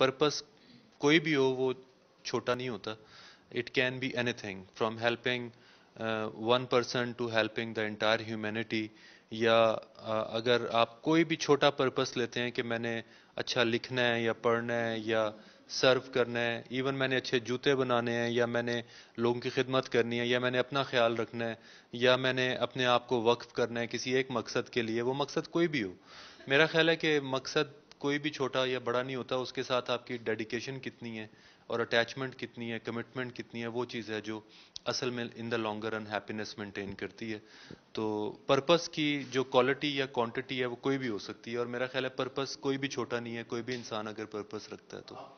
purpose कोई भी हो वो छोटा नहीं होता it can be anything from helping one person to helping the entire humanity या uh, अगर आप कोई भी छोटा पर्पस लेते हैं कि मैंने अच्छा लिखना है या पढ़ना है या सर्व करना है इवन मैंने अच्छे जूते बनाने हैं या मैंने लोगों की खिदमत करनी है या मैंने अपना ख्याल रखना है या मैंने अपने आप को वक्फ करना है किसी एक मकसद के लिए वो मकसद कोई भी हो मेरा ख्याल है कि मकसद कोई भी छोटा या बड़ा नहीं होता उसके साथ आपकी डेडिकेशन कितनी है और अटैचमेंट कितनी है कमिटमेंट कितनी है वो चीज़ है जो असल में in the longer run happiness maintain करती है तो पर्पस की जो क्वालिटी या क्वांटिटी है वो कोई भी हो सकती है और मेरा ख्याल है पर्पस कोई भी छोटा नहीं है कोई भी इंसान अगर पर्पस रखता है तो